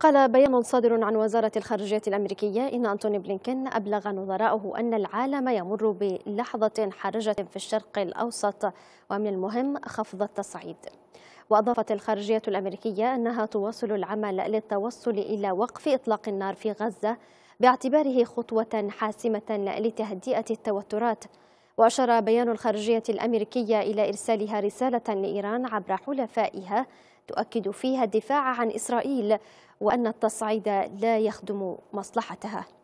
قال بيان صادر عن وزارة الخارجية الأمريكية إن أنتوني بلينكين أبلغ نظراءه أن العالم يمر بلحظة حرجة في الشرق الأوسط ومن المهم خفض التصعيد وأضافت الخارجية الأمريكية أنها تواصل العمل للتوصل إلى وقف إطلاق النار في غزة باعتباره خطوة حاسمة لتهدئة التوترات وأشار بيان الخارجية الأمريكية إلى إرسالها رسالة لإيران عبر حلفائها تؤكد فيها الدفاع عن إسرائيل وأن التصعيد لا يخدم مصلحتها